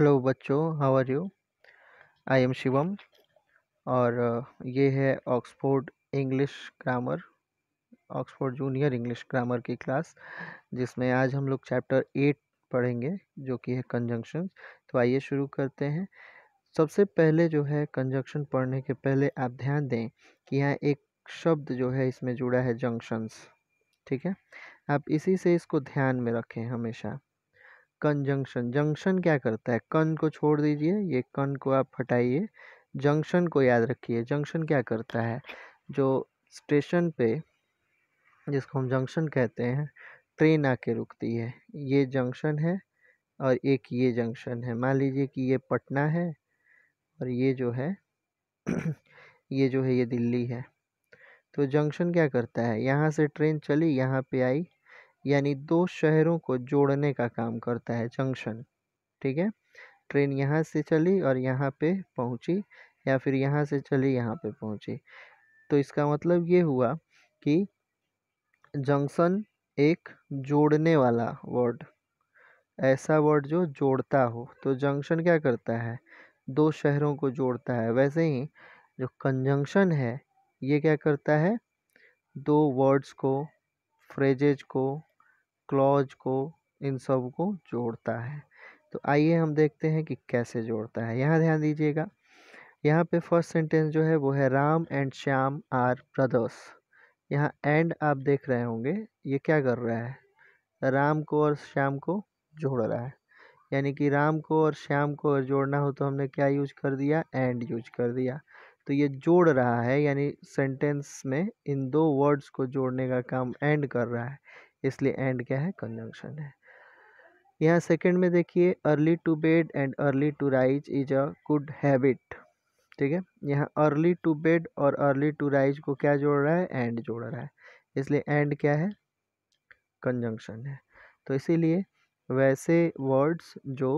hello बच्चों how are you I am Shivam और ये है Oxford English grammar Oxford junior English grammar की क्लास जिसमें आज हम लोग चैप्टर एट पढ़ेंगे जो कि है कंजंक्शन तो आइए शुरू करते हैं सबसे पहले जो है कंजंक्शन पढ़ने के पहले आप ध्यान दें कि यहाँ एक शब्द जो है इसमें जुड़ा है जंक्शंस ठीक है आप इसी से इसको ध्यान में रखें हमेशा कन जंक्शन क्या करता है कन को छोड़ दीजिए ये कन को आप हटाइए जंक्शन को याद रखिए जंक्शन क्या करता है जो स्टेशन पे जिसको हम जंक्शन कहते हैं ट्रेन आके रुकती है ये जंक्शन है और एक ये जंक्शन है मान लीजिए कि ये पटना है और ये जो है ये जो है ये दिल्ली है तो जंक्शन क्या करता है यहाँ से ट्रेन चली यहाँ पे आई यानी दो शहरों को जोड़ने का काम करता है जंक्शन ठीक है ट्रेन यहाँ से चली और यहाँ पे पहुँची या फिर यहाँ से चली यहाँ पे पहुँची तो इसका मतलब ये हुआ कि जंक्शन एक जोड़ने वाला वर्ड ऐसा वर्ड जो जोड़ता हो तो जंक्शन क्या करता है दो शहरों को जोड़ता है वैसे ही जो कंजंक्शन है ये क्या करता है दो वर्ड्स को फ्रेजेज को क्लॉज को इन सब को जोड़ता है तो आइए हम देखते हैं कि कैसे जोड़ता है यहाँ ध्यान दीजिएगा यहाँ पे फर्स्ट सेंटेंस जो है वो है Ram and Shyam are brothers यहाँ एंड आप देख रहे होंगे ये क्या कर रहा है राम को और श्याम को जोड़ रहा है यानी कि राम को और श्याम को जोड़ना हो तो हमने क्या यूज कर दिया एंड यूज कर दिया तो ये जोड़ रहा है यानी सेंटेंस में इन दो वर्ड्स को जोड़ने का काम एंड कर रहा है इसलिए एंड क्या है कंजंक्शन है यहाँ सेकंड में देखिए early to bed and early to rise is a good habit ठीक है यहाँ अर्ली टू बेड और अर्ली टू राइज को क्या जोड़ रहा है एंड जोड़ रहा है इसलिए एंड क्या है कंजंक्शन है तो इसीलिए वैसे वर्ड्स जो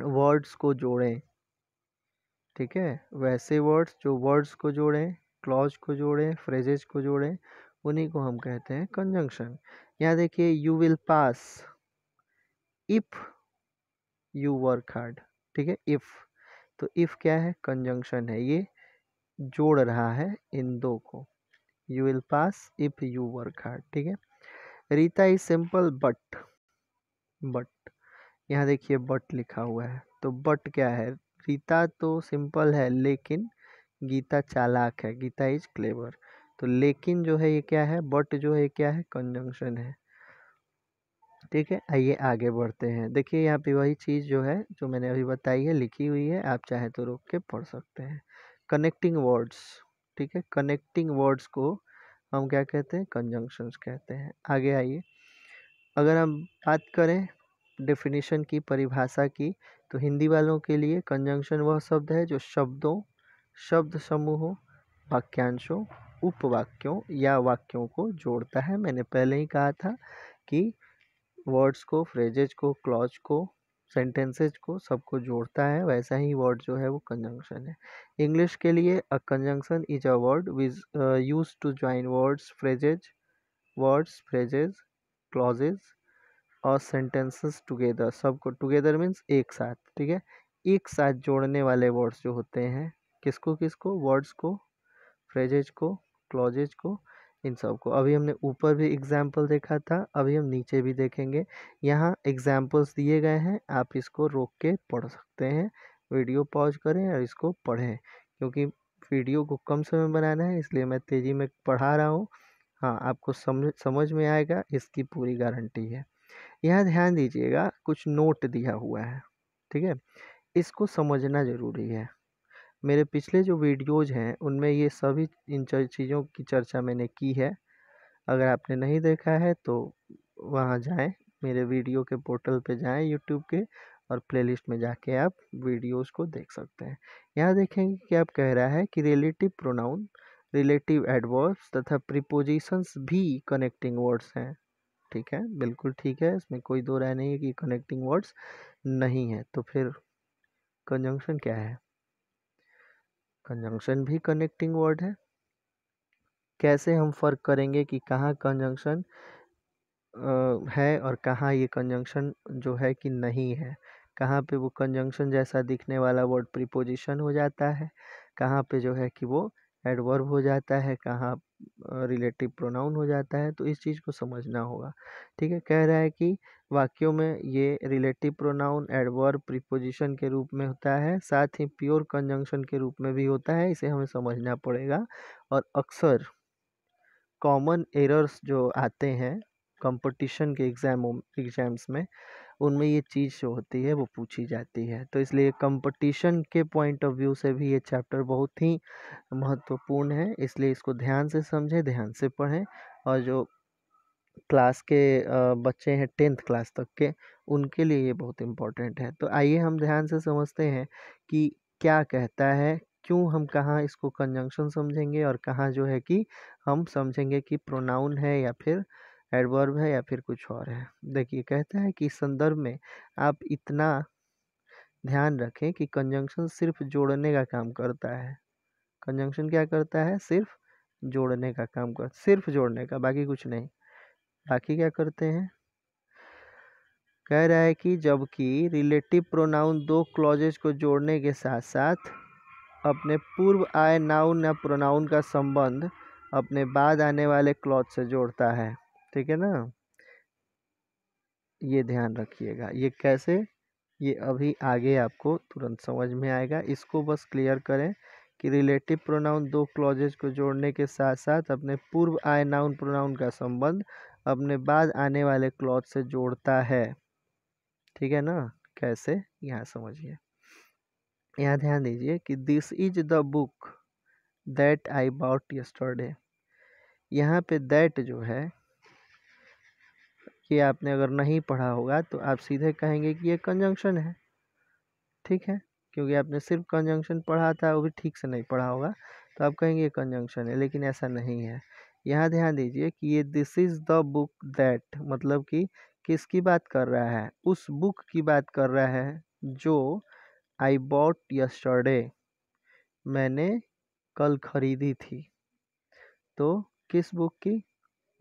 वर्ड्स को जोड़ें ठीक है वैसे वर्ड्स जो वर्ड्स को जोड़ें क्लॉज को जोड़ें फ्रेजेज को जोड़ें उन्हीं को हम कहते हैं कंजंक्शन यहाँ देखिए you will pass if you work hard ठीक है इफ तो इफ क्या है कंजंक्शन है ये जोड़ रहा है इन दो को you will pass if you work hard ठीक है Rita is simple but but यहाँ देखिए बट लिखा हुआ है तो बट क्या है रीता तो सिंपल है लेकिन गीता चालाक है गीता इज क्लेवर तो लेकिन जो है ये क्या है बट जो है क्या है कंजंक्शन है ठीक है आइए आगे बढ़ते हैं देखिए यहाँ पे वही चीज़ जो है जो मैंने अभी बताई है लिखी हुई है आप चाहे तो रोक के पढ़ सकते हैं कनेक्टिंग वर्ड्स ठीक है कनेक्टिंग वर्ड्स को हम क्या कहते हैं कंजंक्शंस कहते हैं आगे आइए अगर हम बात करें डेफिनेशन की परिभाषा की तो हिंदी वालों के लिए कंजंक्शन वह शब्द है जो शब्दों शब्द समूहों वाक्यांशों उपवाक्यों या वाक्यों को जोड़ता है मैंने पहले ही कहा था कि वर्ड्स को फ्रेजेज को क्लॉज को सेंटेंसेज को सबको जोड़ता है वैसा ही वर्ड जो है वो कंजंक्शन है इंग्लिश के लिए a conjunction is a word which use to join words phrases words phrases clauses और सेंटेंसेस टुगेदर सबको टुगेदर मीन्स एक साथ ठीक है एक साथ जोड़ने वाले वर्ड्स जो होते हैं किसको किसको वर्ड्स को फ्रेजेज को क्लॉजेज को इन सब को अभी हमने ऊपर भी एग्जाम्पल देखा था अभी हम नीचे भी देखेंगे यहाँ एग्जाम्पल्स दिए गए हैं आप इसको रोक के पढ़ सकते हैं वीडियो पॉज करें और इसको पढ़ें क्योंकि वीडियो को कम समय बनाना है इसलिए मैं तेज़ी में पढ़ा रहा हूँ हाँ आपको समझ समझ में आएगा इसकी पूरी गारंटी है यहाँ ध्यान दीजिएगा कुछ नोट दिया हुआ है ठीक है इसको समझना ज़रूरी है मेरे पिछले जो वीडियोज़ हैं उनमें ये सभी इन चीज़ों की चर्चा मैंने की है अगर आपने नहीं देखा है तो वहाँ जाएं मेरे वीडियो के पोर्टल पे जाएं यूट्यूब के और प्लेलिस्ट में जाके आप वीडियोस को देख सकते हैं यहाँ देखेंगे कि आप कह रहा है कि रिलेटिव प्रोनाउन रिलेटिव एडवर्ब्स तथा प्रिपोजिशंस भी कनेक्टिंग वर्ड्स हैं ठीक है बिल्कुल ठीक है इसमें कोई दो राय नहीं है कि कनेक्टिंग वर्ड्स नहीं है तो फिर कंजंक्शन क्या है कंजंक्शन भी कनेक्टिंग वर्ड है कैसे हम फ़र्क करेंगे कि कहाँ कंजंक्शन है और कहाँ ये कंजंक्शन जो है कि नहीं है कहाँ पे वो कंजंक्शन जैसा दिखने वाला वर्ड प्रीपोजिशन हो जाता है कहाँ पे जो है कि वो एडवर्ब हो जाता है कहाँ रिलेटिव प्रोनाउन हो जाता है तो इस चीज़ को समझना होगा ठीक है कह रहा है कि वाक्यों में ये रिलेटिव प्रोनाउन एडवर्ब प्रीपोजिशन के रूप में होता है साथ ही प्योर कंजंक्शन के रूप में भी होता है इसे हमें समझना पड़ेगा और अक्सर कॉमन एरर्स जो आते हैं कंपटीशन के एग्ज़ामों एग्ज़ाम्स में उनमें ये चीज़ जो होती है वो पूछी जाती है तो इसलिए कंपटीशन के पॉइंट ऑफ व्यू से भी ये चैप्टर बहुत ही महत्वपूर्ण है इसलिए इसको ध्यान से समझें ध्यान से पढ़ें और जो क्लास के बच्चे हैं टेंथ क्लास तक के उनके लिए ये बहुत इम्पोर्टेंट है तो आइए हम ध्यान से समझते हैं कि क्या कहता है क्यों हम कहाँ इसको कंजंक्शन समझेंगे और कहाँ जो है कि हम समझेंगे कि प्रोनाउन है या फिर एडवर्ब है या फिर कुछ और है देखिए कहता है कि संदर्भ में आप इतना ध्यान रखें कि कंजंक्शन सिर्फ जोड़ने का काम करता है कंजंक्शन क्या करता है सिर्फ जोड़ने का काम कर सिर्फ जोड़ने का बाकी कुछ नहीं बाकी क्या करते हैं कह रहा है कि जबकि रिलेटिव प्रोनाउन दो क्लॉजेज को जोड़ने के साथ साथ अपने पूर्व आए नाउन या प्रोनाउन का संबंध अपने बाद आने वाले क्लॉज से जोड़ता है ठीक है ना ये ध्यान रखिएगा ये कैसे ये अभी आगे आपको तुरंत समझ में आएगा इसको बस क्लियर करें कि रिलेटिव प्रोनाउन दो क्लॉजेज को जोड़ने के साथ साथ अपने पूर्व आय नाउन प्रोनाउन का संबंध अपने बाद आने वाले क्लॉज से जोड़ता है ठीक है ना कैसे यहाँ समझिए यहाँ ध्यान दीजिए कि this is the book that I bought yesterday यहाँ पे दैट जो है कि आपने अगर नहीं पढ़ा होगा तो आप सीधे कहेंगे कि ये कंजंक्शन है ठीक है क्योंकि आपने सिर्फ कंजंक्शन पढ़ा था वो भी ठीक से नहीं पढ़ा होगा तो आप कहेंगे ये कंजंक्शन है लेकिन ऐसा नहीं है यहाँ ध्यान दीजिए कि ये this is the book that मतलब कि किसकी बात कर रहा है उस बुक की बात कर रहा है जो आई बॉट यस्टरडे मैंने कल खरीदी थी तो किस बुक की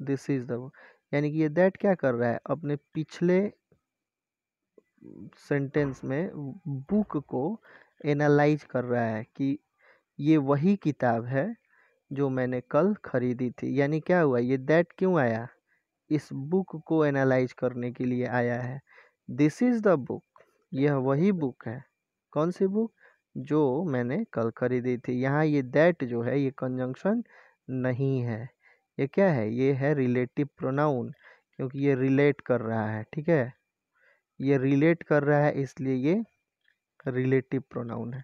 दिस इज़ द बुक यानी कि ये दैट क्या कर रहा है अपने पिछले सेंटेंस में बुक को एनालाइज कर रहा है कि ये वही किताब है जो मैंने कल खरीदी थी यानी क्या हुआ ये दैट क्यों आया इस बुक को एनालाइज करने के लिए आया है दिस इज़ द बुक यह वही बुक है कौन सी बुक जो मैंने कल खरीदी थी यहाँ ये दैट जो है ये कंजंक्शन नहीं है ये क्या है ये है रिलेटिव प्रोनाउन क्योंकि ये रिलेट कर रहा है ठीक है ये रिलेट कर रहा है इसलिए ये रिलेटिव प्रोनाउन है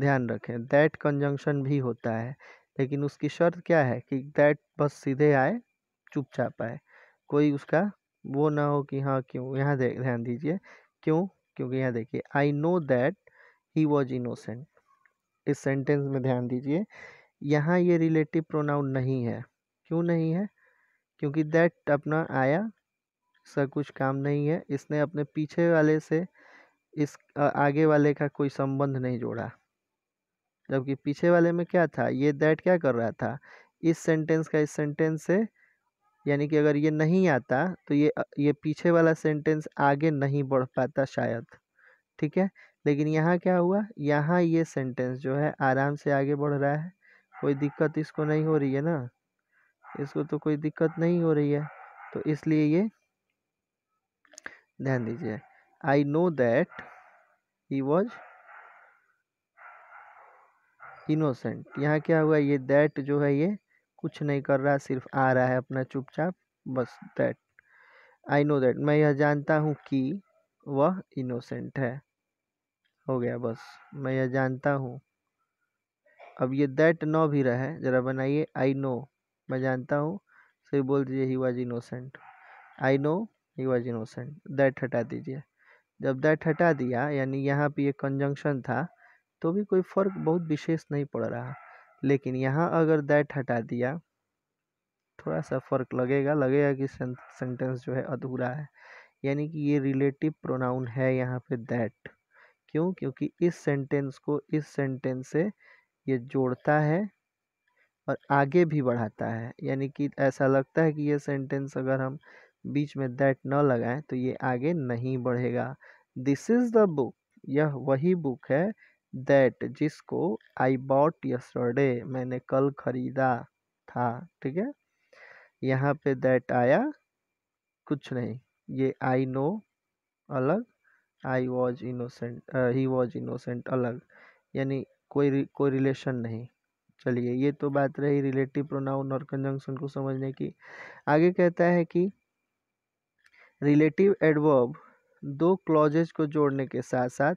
ध्यान रखें दैट कंजंक्शन भी होता है लेकिन उसकी शर्त क्या है कि दैट बस सीधे आए चुपचाप आए कोई उसका वो ना हो कि हाँ क्यों यहाँ ध्यान दीजिए क्यों क्योंकि यहाँ देखिए I know that he was innocent इस सेंटेंस में ध्यान दीजिए यहाँ ये रिलेटिव प्रोनाउन नहीं है क्यों नहीं है क्योंकि दैट अपना आया सर कुछ काम नहीं है इसने अपने पीछे वाले से इस आगे वाले का कोई संबंध नहीं जोड़ा जबकि पीछे वाले में क्या था ये दैट क्या कर रहा था इस सेंटेंस का इस सेंटेंस से यानी कि अगर ये नहीं आता तो ये ये पीछे वाला सेंटेंस आगे नहीं बढ़ पाता शायद ठीक है लेकिन यहाँ क्या हुआ यहाँ ये सेंटेंस जो है आराम से आगे बढ़ रहा है कोई दिक्कत इसको नहीं हो रही है ना इसको तो कोई दिक्कत नहीं हो रही है तो इसलिए ये ध्यान दीजिए I know that he was innocent यहाँ क्या हुआ ये दैट जो है ये कुछ नहीं कर रहा सिर्फ आ रहा है अपना चुपचाप बस दैट आई नो दैट मैं यह जानता हूँ कि वह इनोसेंट है हो गया बस मैं यह जानता हूँ अब ये दैट नो भी रहा है ज़रा बनाइए आई नो मैं जानता हूँ सही बोल दीजिए he was innocent I know he was innocent that हटा दीजिए जब दैट हटा दिया यानी यहाँ पे ये कंजंक्शन था तो भी कोई फ़र्क बहुत विशेष नहीं पड़ रहा लेकिन यहाँ अगर दैट हटा दिया थोड़ा सा फ़र्क लगेगा लगेगा कि सेंटेंस जो है अधूरा है यानी कि ये रिलेटिव प्रोनाउन है यहाँ पे दैट क्यों क्योंकि इस सेंटेंस को इस सेंटेंस से ये जोड़ता है और आगे भी बढ़ाता है यानी कि ऐसा लगता है कि ये सेंटेंस अगर हम बीच में दैट न लगाएं तो ये आगे नहीं बढ़ेगा दिस इज़ द बुक यह वही बुक है दैट जिसको आई बॉट यस्टरडे मैंने कल खरीदा था ठीक है यहाँ पे दैट आया कुछ नहीं ये आई नो अलग I was innocent he was innocent अलग यानी कोई कोई रिलेशन नहीं चलिए ये तो बात रही रिलेटिव प्रोनाउन और कंजंक्शन को समझने की आगे कहता है कि रिलेटिव एडवर्ब दो क्लॉजेज को जोड़ने के साथ साथ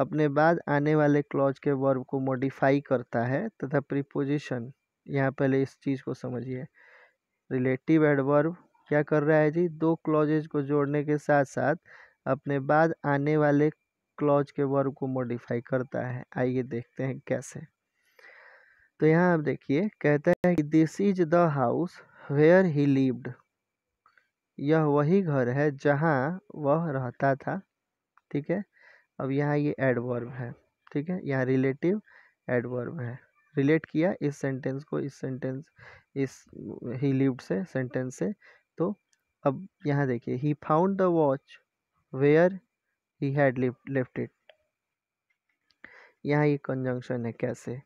अपने बाद आने वाले क्लॉज के वर्ब को मॉडिफाई करता है तथा प्रीपोजिशन यहाँ पहले इस चीज़ को समझिए रिलेटिव एडवर्ब क्या कर रहा है जी दो क्लॉजेज को जोड़ने के साथ साथ अपने बाद आने वाले क्लॉज के वर्ब को मॉडिफाई करता है आइए देखते हैं कैसे तो यहाँ आप देखिए कहता है कि this is the house where he lived यह वही घर है जहाँ वह रहता था ठीक है अब यहाँ ये एडवर्ब है ठीक है यहाँ रिलेटिव एडवर्ब है रिलेट किया इस सेंटेंस को इस सेंटेंस इस ही लिव्ड से सेंटेंस से तो अब यहाँ देखिए he found the watch where he had left it यहाँ ये कंजंक्शन है कैसे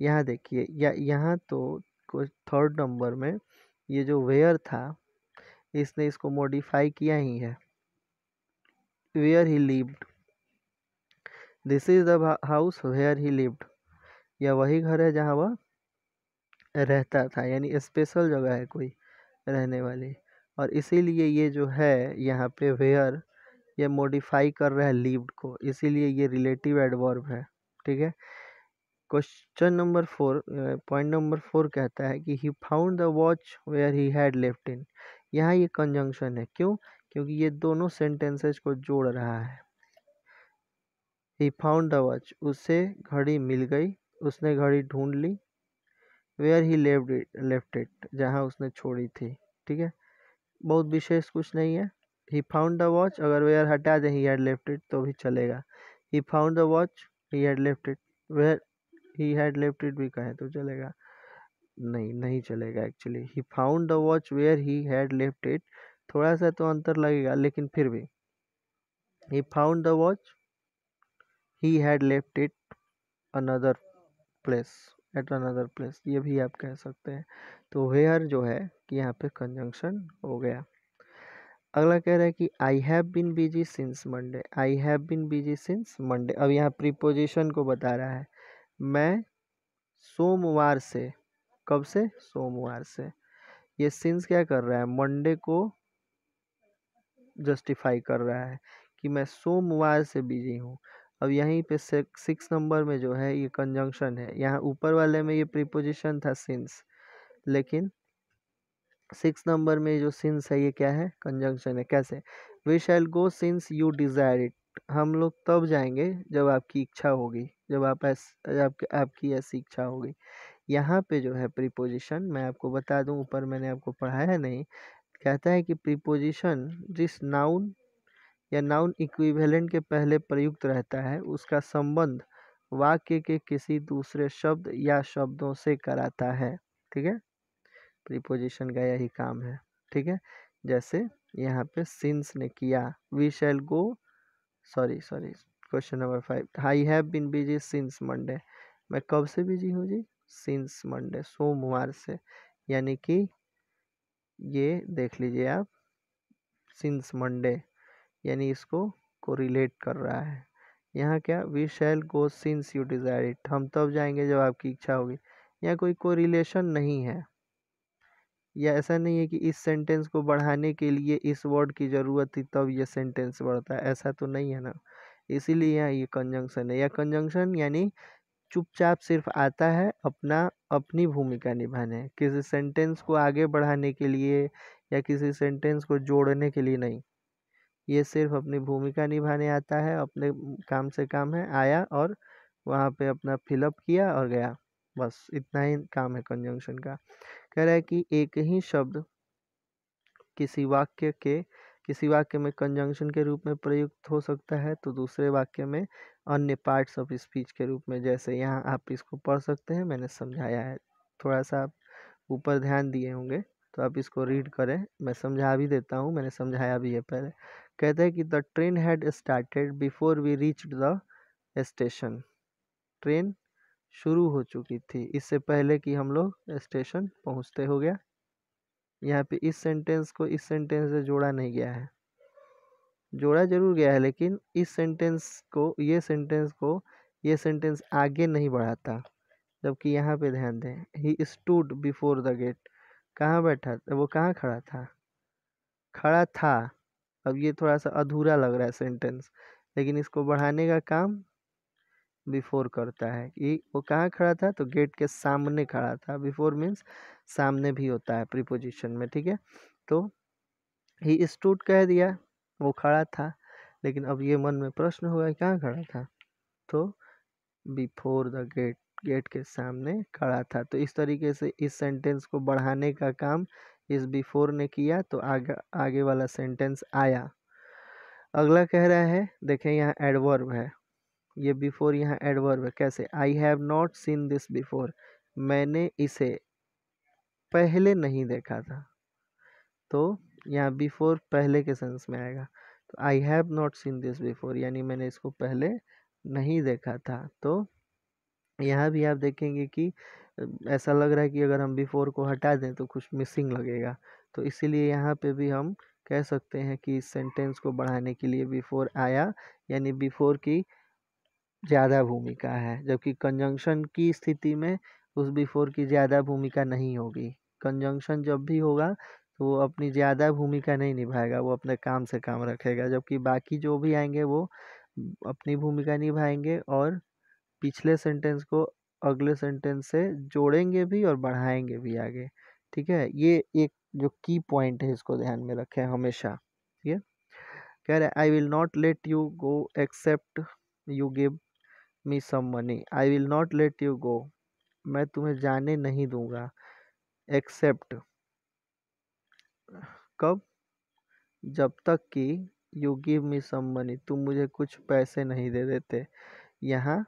यहाँ देखिए या यहाँ तो कुछ थर्ड नंबर में ये जो वेयर था इसने इसको मॉडिफाई किया ही है where he lived this is the house where he lived या वही घर है जहाँ वह रहता था यानी स्पेशल जगह है कोई रहने वाली और इसीलिए ये जो है यहाँ पे वेयर ये मॉडिफाई कर रहा है लिव्ड को इसीलिए ये रिलेटिव एडवर्ब है ठीक है question number four point number four कहता है कि he found the watch where he had left in यहाँ ये कंजंक्शन है क्यों क्योंकि ये दोनों सेंटेंसेज को जोड़ रहा है ही फाउंड द वॉच उसे घड़ी मिल गई उसने घड़ी ढूंढ ली where he left left it जहाँ उसने छोड़ी थी ठीक है बहुत विशेष कुछ नहीं है ही फाउंड द वॉच अगर वेयर हटा दें ही हैड लेफ्ट इट तो भी चलेगा he found the watch he had left it where he had left it भी कहें तो चलेगा नहीं नहीं चलेगा actually he found the watch where he had left it थोड़ा सा तो अंतर लगेगा लेकिन फिर भी he found the watch he had left it another place at another place ये भी आप कह सकते हैं तो वेयर जो है कि यहाँ पे कंजंक्शन हो गया अगला कह रहा है कि I have been busy since Monday I have been busy since Monday अब यहाँ प्रीपोजिशन को बता रहा है मैं सोमवार से कब से सोमवार से ये सिंस क्या कर रहा है मंडे को जस्टिफाई कर रहा है कि मैं सोमवार से बिजी हूँ अब यहीं पे सिक्स नंबर में जो है ये कंजंक्शन है यहाँ ऊपर वाले में ये प्रीपोजिशन था सिंस लेकिन सिक्स नंबर में जो सिंस है ये क्या है कंजंक्शन है कैसे we shall go since you desire it हम लोग तब जाएंगे जब आपकी इच्छा होगी जब आप आपकी आपकी ऐसी इच्छा होगी यहाँ पे जो है प्रीपोजिशन मैं आपको बता दूँ ऊपर मैंने आपको पढ़ाया नहीं कहता है कि प्रीपोजिशन जिस नाउन या नाउन इक्विवेलेंट के पहले प्रयुक्त रहता है उसका संबंध वाक्य के किसी दूसरे शब्द या शब्दों से कराता है ठीक है प्रीपोजिशन का यही काम है ठीक है जैसे यहाँ पे सिंस ने किया we shall go sorry sorry question number five I have been busy since Monday मैं कब से बिजी हूँ जी सिंस मंडे सोमवार से यानी कि ये देख लीजिए आप सिंस मंडे यानी इसको को रिलेट कर रहा है यहाँ क्या we shall go since you desire it हम तब जाएंगे जब आपकी इच्छा होगी यहाँ कोई कोरिलेशन नहीं है या ऐसा नहीं है कि इस सेंटेंस को बढ़ाने के लिए इस वर्ड की ज़रूरत थी तब यह सेंटेंस बढ़ता है ऐसा तो नहीं है ना इसीलिए यहाँ ये कंजंक्शन है या कंजंक्शन यानी चुपचाप सिर्फ आता है अपना अपनी भूमिका निभाने किसी सेंटेंस को आगे बढ़ाने के लिए या किसी सेंटेंस को जोड़ने के लिए नहीं ये सिर्फ अपनी भूमिका निभाने आता है अपने काम से काम है आया और वहाँ पे अपना फिलअप किया और गया बस इतना ही काम है कंजंक्शन का कह रहा है कि एक ही शब्द किसी वाक्य के किसी वाक्य में कंजंक्शन के रूप में प्रयुक्त हो सकता है तो दूसरे वाक्य में अन्य पार्ट्स ऑफ स्पीच के रूप में जैसे यहाँ आप इसको पढ़ सकते हैं मैंने समझाया है थोड़ा सा आप ऊपर ध्यान दिए होंगे तो आप इसको रीड करें मैं समझा भी देता हूँ मैंने समझाया भी है पहले कहते हैं कि the train had started before we reached the station train शुरू हो चुकी थी इससे पहले कि हम लोग स्टेशन पहुंचते हो गया यहाँ पे इस सेंटेंस को इस सेंटेंस से जोड़ा नहीं गया है जोड़ा जरूर गया है लेकिन इस सेंटेंस को ये सेंटेंस को ये सेंटेंस आगे नहीं बढ़ाता जबकि यहाँ पे ध्यान दें he stood before the gate कहाँ बैठा वो कहाँ खड़ा था खड़ा था अब ये थोड़ा सा अधूरा लग रहा है सेंटेंस लेकिन इसको बढ़ाने का काम बिफोर करता है ये वो कहाँ खड़ा था तो गेट के सामने खड़ा था बिफोर मीन्स सामने भी होता है प्रीपोजिशन में ठीक है तो ही स्टूट कह दिया वो खड़ा था लेकिन अब ये मन में प्रश्न हुआ कहाँ खड़ा था तो बिफोर द गेट गेट के सामने खड़ा था तो इस तरीके से इस सेंटेंस को बढ़ाने का काम इस बिफोर ने किया तो आगे आगे वाला सेंटेंस आया अगला कह रहा है देखें यहाँ एडवर्ब है ये बिफोर यहाँ एडवर्ब है कैसे I have not seen this before मैंने इसे पहले नहीं देखा था तो यहाँ बिफोर पहले के सेंस में आएगा तो I have not seen this before यानी मैंने इसको पहले नहीं देखा था तो यहाँ भी आप देखेंगे कि ऐसा लग रहा है कि अगर हम बिफोर को हटा दें तो कुछ मिसिंग लगेगा तो इसीलिए यहाँ पे भी हम कह सकते हैं कि इस सेंटेंस को बढ़ाने के लिए बिफोर आया यानी बिफोर की ज़्यादा भूमिका है जबकि कंजंक्शन की स्थिति में उस बिफोर की ज़्यादा भूमिका नहीं होगी कंजंक्शन जब भी होगा तो वो अपनी ज़्यादा भूमिका नहीं निभाएगा वो अपने काम से काम रखेगा जबकि बाकी जो भी आएंगे वो अपनी भूमिका निभाएंगे और पिछले सेंटेंस को अगले सेंटेंस से जोड़ेंगे भी और बढ़ाएंगे भी आगे ठीक है ये एक जो की पॉइंट है इसको ध्यान में रखें हमेशा ठीक है कह रहे I will not let you go except you give me some money I will not let you go मैं तुम्हें जाने नहीं दूंगा एक्सेप्ट कब जब तक कि you give me some money तुम मुझे कुछ पैसे नहीं दे देते यहाँ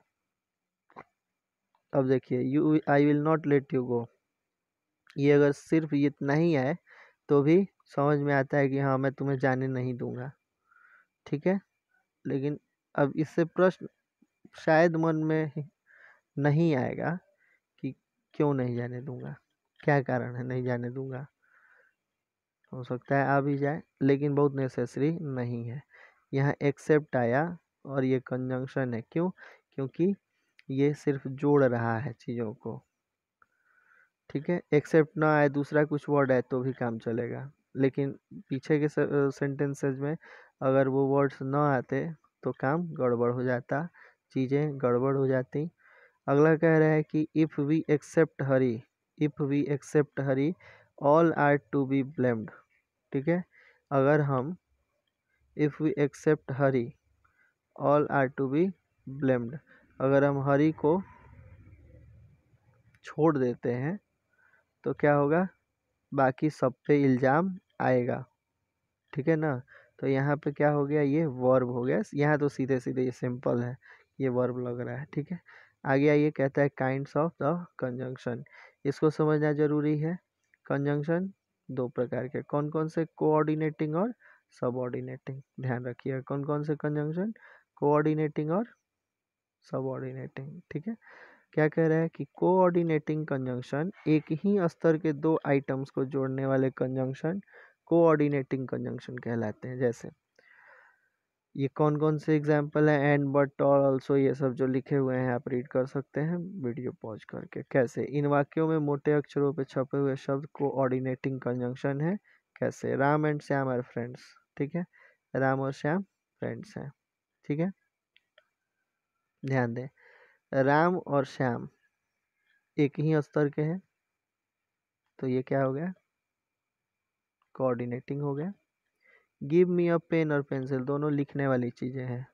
अब देखिए you I will not let you go ये अगर सिर्फ इतना ही है तो भी समझ में आता है कि हाँ मैं तुम्हें जाने नहीं दूंगा ठीक है लेकिन अब इससे प्रश्न शायद मन में नहीं आएगा कि क्यों नहीं जाने दूंगा क्या कारण है नहीं जाने दूंगा हो सकता है आ भी जाए लेकिन बहुत नेसेसरी नहीं है यहाँ एक्सेप्ट आया और ये कंजंक्शन है क्यों क्योंकि ये सिर्फ जोड़ रहा है चीज़ों को ठीक है एक्सेप्ट ना आए दूसरा कुछ वर्ड आए तो भी काम चलेगा लेकिन पीछे के सेंटेंसेज में अगर वो वर्ड्स ना आते तो काम गड़बड़ हो जाता चीज़ें गड़बड़ हो जाती अगला कह रहा है कि if we accept Hari if we accept Hari all are to be blamed ठीक है अगर हम if we accept Hari all are to be blamed अगर हम हरी को छोड़ देते हैं तो क्या होगा बाकी सब पे इल्ज़ाम आएगा ठीक है ना तो यहाँ पे क्या हो गया ये वर्ब हो गया यहाँ तो सीधे सीधे ये सिंपल है ये वर्ब लग रहा है ठीक है आगे आइए कहता है काइंड्स ऑफ द कंजंक्शन इसको समझना जरूरी है कंजंक्शन दो प्रकार के कौन कौन से कोऑर्डिनेटिंग और सबऑर्डिनेटिंग ध्यान रखिएगा कौन कौन से कंजंक्शन कोऑर्डिनेटिंग और सबऑर्डिनेटिंग ठीक है क्या कह रहा है कि कोऑर्डिनेटिंग कंजंक्शन एक ही स्तर के दो आइटम्स को जोड़ने वाले कंजंक्शन कोऑर्डिनेटिंग कंजंक्शन कहलाते हैं जैसे ये कौन कौन से एग्जाम्पल हैं एंड बट और ऑल्सो ये सब जो लिखे हुए हैं आप रीड कर सकते हैं वीडियो पॉज करके कैसे इन वाक्यों में मोटे अक्षरों पर छपे हुए शब्द को ऑर्डिनेटिंग कंजंक्शन है कैसे Ram and Shyam are friends ठीक है राम और श्याम फ्रेंड्स हैं ठीक है ध्यान दें राम और श्याम एक ही स्तर के हैं तो ये क्या हो गया कोऑर्डिनेटिंग हो गया गिव मी अ पेन और पेंसिल दोनों लिखने वाली चीज़ें हैं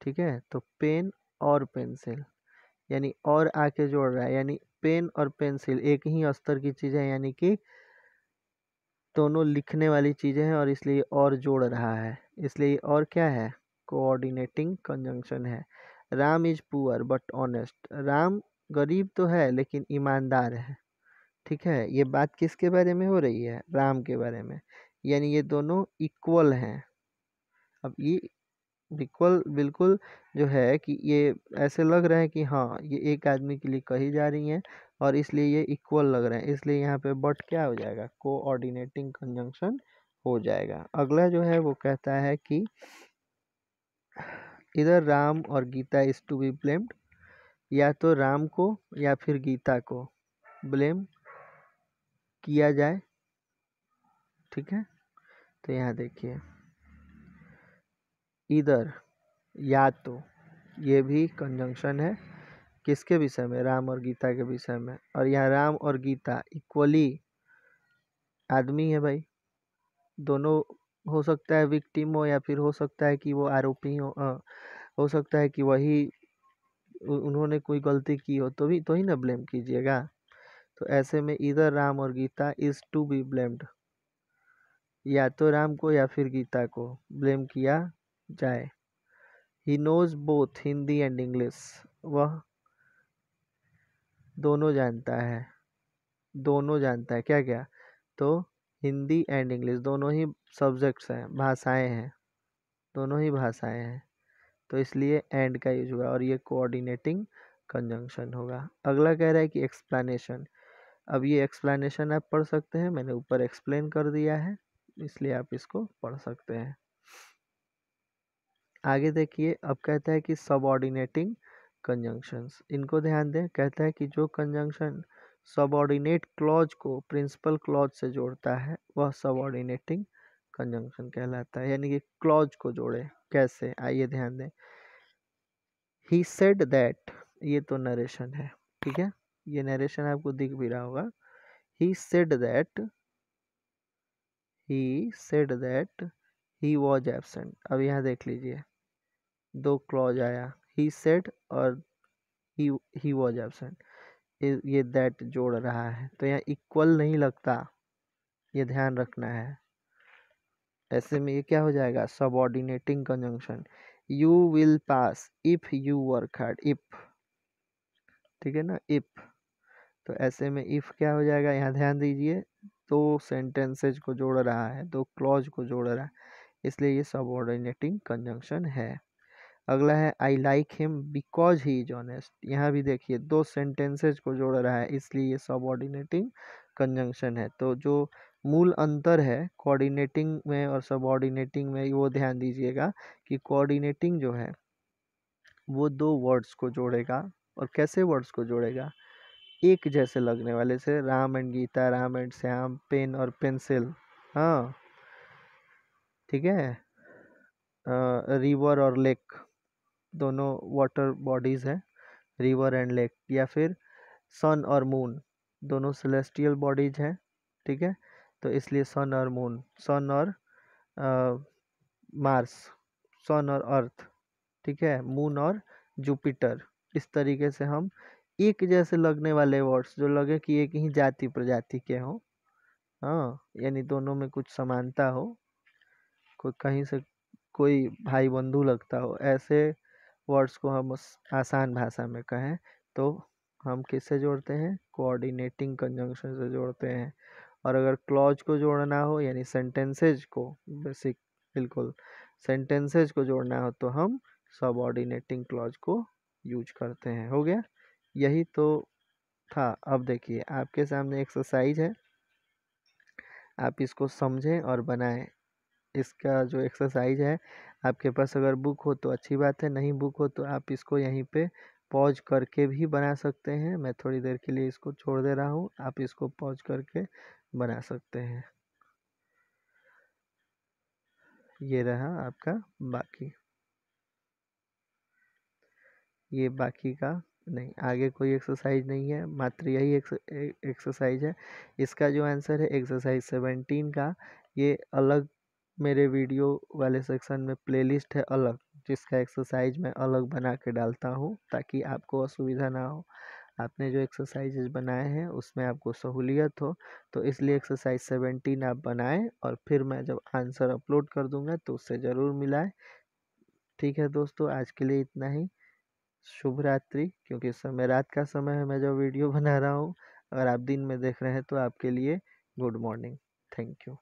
ठीक है तो पेन और पेंसिल यानी और आके जोड़ रहा है यानी पेन और पेंसिल एक ही स्तर की चीज़ है यानी कि दोनों लिखने वाली चीज़ें हैं और इसलिए और जोड़ रहा है इसलिए और क्या है कोऑर्डिनेटिंग कंजंक्शन है Ram is poor but honest Ram गरीब तो है लेकिन ईमानदार है ठीक है ये बात किसके बारे में हो रही है राम के बारे में यानी ये दोनों इक्वल हैं अब ये इक्वल बिल्कुल जो है कि ये ऐसे लग रहे हैं कि हाँ ये एक आदमी के लिए कही जा रही हैं और इसलिए ये इक्वल लग रहे हैं इसलिए यहाँ पे बट क्या हो जाएगा कोऑर्डिनेटिंग कंजंक्शन हो जाएगा अगला जो है वो कहता है कि इधर राम और Geeta is to be blamed या तो राम को या फिर गीता को ब्लेम किया जाए ठीक है तो यहाँ देखिए इधर या तो ये भी कंजंक्शन है किसके विषय में राम और गीता के विषय में और यहाँ राम और गीता इक्वली आदमी है भाई दोनों हो सकता है विक्टिम हो या फिर हो सकता है कि वो आरोपी हो आ, हो सकता है कि वही उन्होंने कोई गलती की हो तो भी तो ही ना ब्लेम कीजिएगा तो ऐसे में इधर राम और Geeta is to be blamed या तो राम को या फिर गीता को ब्लेम किया जाए he knows both Hindi and English वह दोनों जानता है दोनों जानता है क्या क्या तो हिंदी एंड इंग्लिश दोनों ही सब्जेक्ट्स हैं भाषाएं हैं दोनों ही भाषाएं हैं तो इसलिए एंड का यूज हुआ और ये कोऑर्डिनेटिंग कंजंक्शन होगा अगला कह रहा है कि एक्सप्लेनेशन अब ये एक्सप्लेनेशन आप पढ़ सकते हैं मैंने ऊपर एक्सप्लेन कर दिया है इसलिए आप इसको पढ़ सकते हैं आगे देखिए अब कहता है कि सबऑर्डिनेटिंग कंजंक्शंस इनको ध्यान दें कहता है कि जो कंजंक्शन सबऑर्डिनेट क्लॉज को प्रिंसिपल क्लॉज से जोड़ता है वह सबऑर्डिनेटिंग कंजंक्शन कहलाता है यानी कि क्लॉज को जोड़े कैसे आइए ध्यान दें ही सेड दैट ये तो नरेशन है ठीक है ये नरेशन आपको दिख भी रहा होगा he said that he said that he was absent अब यहाँ देख लीजिए दो क्लॉज आया ही सेड और ही वॉज एबसेंट ये दैट जोड़ रहा है तो यहाँ इक्वल नहीं लगता ये ध्यान रखना है ऐसे में ये क्या हो जाएगा subordinating conjunction you will pass if you work hard if ठीक है ना इफ तो ऐसे में इफ क्या हो जाएगा यहाँ ध्यान दीजिए दो सेंटेंसेज को जोड़ रहा है दो क्लॉज को जोड़ रहा है इसलिए ये सबऑर्डिनेटिंग कंजंक्शन है अगला है I like him because he is honest यहाँ भी देखिए दो सेंटेंसेज को जोड़ रहा है इसलिए ये सबऑर्डिनेटिंग कंजंक्शन है तो जो मूल अंतर है कोऑर्डिनेटिंग में और सबऑर्डिनेटिंग में वो ध्यान दीजिएगा कि कोऑर्डिनेटिंग जो है वो दो वर्ड्स को जोड़ेगा और कैसे वर्ड्स को जोड़ेगा एक जैसे लगने वाले से Ram and Geeta Ram and Shyam pen और पेंसिल हाँ ठीक है रिवर और लेक दोनों वाटर बॉडीज़ हैं रिवर एंड लेक या फिर सन और मून दोनों सेलेस्टियल बॉडीज़ हैं ठीक है तो इसलिए सन और मून सन और मार्स सन और अर्थ ठीक है मून और जुपिटर इस तरीके से हम एक जैसे लगने वाले वर्ड्स जो लगे कि एक ही जाति प्रजाति के हों हाँ यानी दोनों में कुछ समानता हो कोई कहीं से कोई भाई बंधु लगता हो ऐसे वर्ड्स को हम आसान भाषा में कहें तो हम किससे जोड़ते हैं कोऑर्डिनेटिंग कंजंक्शन से जोड़ते हैं और अगर क्लॉज को जोड़ना हो यानी सेंटेंसेज को बेसिक बिल्कुल सेंटेंसेज को जोड़ना हो तो हम ऑर्डिनेटिंग क्लॉज को यूज करते हैं हो गया यही तो था अब देखिए आपके सामने एक्सरसाइज है आप इसको समझें और बनाएं इसका जो एक्सरसाइज है आपके पास अगर बुक हो तो अच्छी बात है नहीं बुक हो तो आप इसको यहीं पे पॉज करके भी बना सकते हैं मैं थोड़ी देर के लिए इसको छोड़ दे रहा हूँ आप इसको पॉज करके बना सकते हैं ये रहा आपका बाकी ये बाकी का नहीं आगे कोई एक्सरसाइज नहीं है मात्र यही एक्सरसाइज है इसका जो आंसर है एक्सरसाइज सेवेंटीन का ये अलग मेरे वीडियो वाले सेक्शन में प्लेलिस्ट है अलग जिसका एक्सरसाइज मैं अलग बना के डालता हूँ ताकि आपको असुविधा ना हो आपने जो एक्सरसाइजेज बनाए हैं उसमें आपको सहूलियत हो तो इसलिए एक्सरसाइज सेवेंटीन आप बनाएं और फिर मैं जब आंसर अपलोड कर दूंगा तो उससे ज़रूर मिलाएं ठीक है दोस्तों आज के लिए इतना ही शुभ रात्रि क्योंकि इस समय रात का समय है मैं जो वीडियो बना रहा हूँ अगर आप दिन में देख रहे हैं तो आपके लिए गुड मॉर्निंग थैंक यू